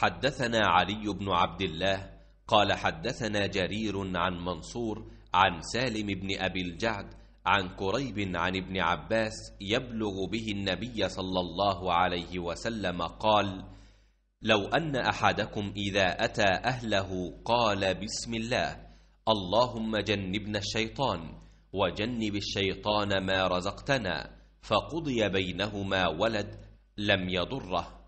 حدثنا علي بن عبد الله قال حدثنا جرير عن منصور عن سالم بن أبي الجعد عن كريب عن ابن عباس يبلغ به النبي صلى الله عليه وسلم قال لو أن أحدكم إذا أتى أهله قال بسم الله اللهم جنبنا الشيطان وجنب الشيطان ما رزقتنا فقضي بينهما ولد لم يضره